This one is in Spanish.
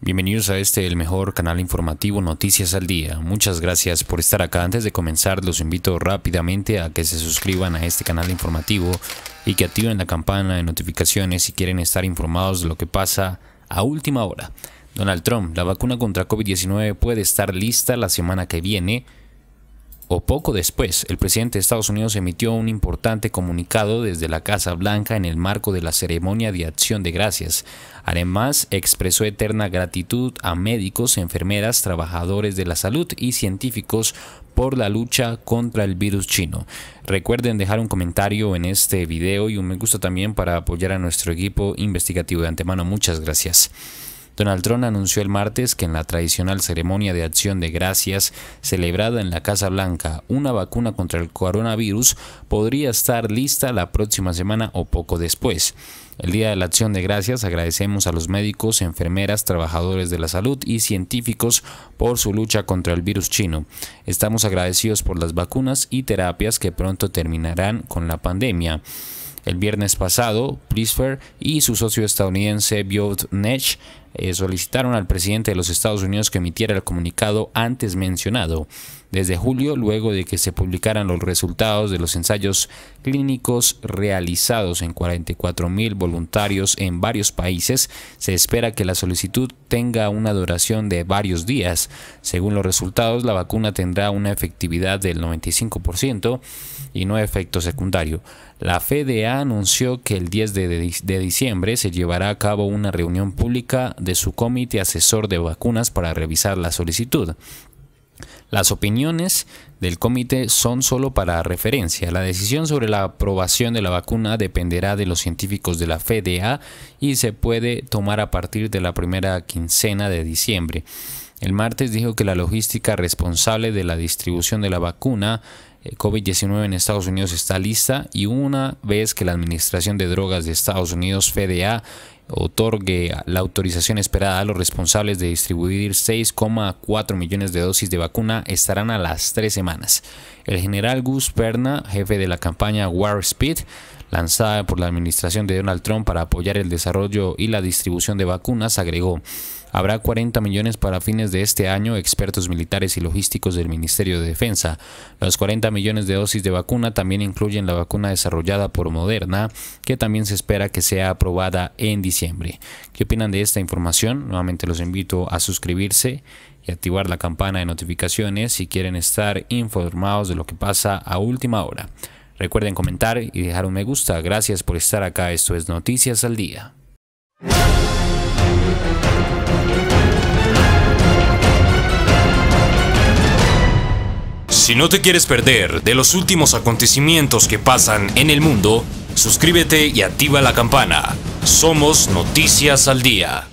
Bienvenidos a este, el mejor canal informativo Noticias al Día. Muchas gracias por estar acá. Antes de comenzar, los invito rápidamente a que se suscriban a este canal informativo y que activen la campana de notificaciones si quieren estar informados de lo que pasa a última hora. Donald Trump, la vacuna contra COVID-19 puede estar lista la semana que viene o poco después, el presidente de Estados Unidos emitió un importante comunicado desde la Casa Blanca en el marco de la ceremonia de acción de gracias. Además, expresó eterna gratitud a médicos, enfermeras, trabajadores de la salud y científicos por la lucha contra el virus chino. Recuerden dejar un comentario en este video y un me gusta también para apoyar a nuestro equipo investigativo de antemano. Muchas gracias. Donald Trump anunció el martes que en la tradicional ceremonia de acción de gracias celebrada en la Casa Blanca, una vacuna contra el coronavirus podría estar lista la próxima semana o poco después. El Día de la Acción de Gracias agradecemos a los médicos, enfermeras, trabajadores de la salud y científicos por su lucha contra el virus chino. Estamos agradecidos por las vacunas y terapias que pronto terminarán con la pandemia. El viernes pasado, Prisfer y su socio estadounidense Biot Nech eh, solicitaron al presidente de los Estados Unidos que emitiera el comunicado antes mencionado. Desde julio, luego de que se publicaran los resultados de los ensayos clínicos realizados en 44.000 voluntarios en varios países, se espera que la solicitud tenga una duración de varios días. Según los resultados, la vacuna tendrá una efectividad del 95% y no efecto secundario. La FDA anunció que el 10 de, diciembre se llevará a cabo una reunión pública de su comité asesor de vacunas para revisar la solicitud. Las opiniones del comité son solo para referencia. La decisión sobre la aprobación de la vacuna dependerá de los científicos de la FDA y se puede tomar a partir de la primera quincena de diciembre. El martes dijo que la logística responsable de la distribución de la vacuna eh, COVID-19 en Estados Unidos está lista y una vez que la Administración de Drogas de Estados Unidos, FDA, otorgue la autorización esperada a los responsables de distribuir 6,4 millones de dosis de vacuna estarán a las tres semanas. El general Gus Perna, jefe de la campaña War Speed, lanzada por la administración de Donald Trump para apoyar el desarrollo y la distribución de vacunas, agregó Habrá 40 millones para fines de este año, expertos militares y logísticos del Ministerio de Defensa. Los 40 millones de dosis de vacuna también incluyen la vacuna desarrollada por Moderna, que también se espera que sea aprobada en diciembre. ¿Qué opinan de esta información? Nuevamente los invito a suscribirse y activar la campana de notificaciones si quieren estar informados de lo que pasa a última hora. Recuerden comentar y dejar un me gusta. Gracias por estar acá. Esto es Noticias al Día. Si no te quieres perder de los últimos acontecimientos que pasan en el mundo, suscríbete y activa la campana. Somos Noticias al Día.